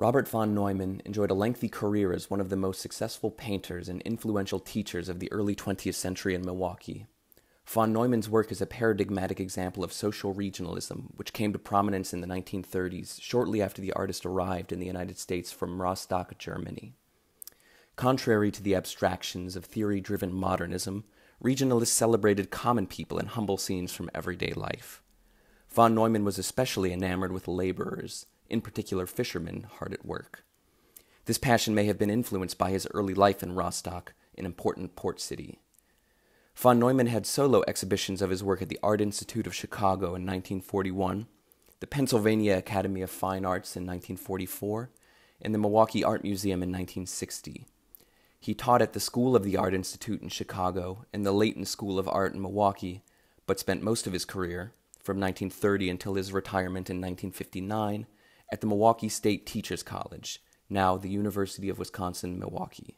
Robert von Neumann enjoyed a lengthy career as one of the most successful painters and influential teachers of the early 20th century in Milwaukee. Von Neumann's work is a paradigmatic example of social regionalism, which came to prominence in the 1930s, shortly after the artist arrived in the United States from Rostock, Germany. Contrary to the abstractions of theory driven modernism, regionalists celebrated common people and humble scenes from everyday life. Von Neumann was especially enamored with laborers, in particular fishermen hard at work. This passion may have been influenced by his early life in Rostock, an important port city. Von Neumann had solo exhibitions of his work at the Art Institute of Chicago in 1941, the Pennsylvania Academy of Fine Arts in 1944, and the Milwaukee Art Museum in 1960. He taught at the School of the Art Institute in Chicago and the Leighton School of Art in Milwaukee, but spent most of his career, from 1930 until his retirement in 1959 at the Milwaukee State Teachers College, now the University of Wisconsin Milwaukee.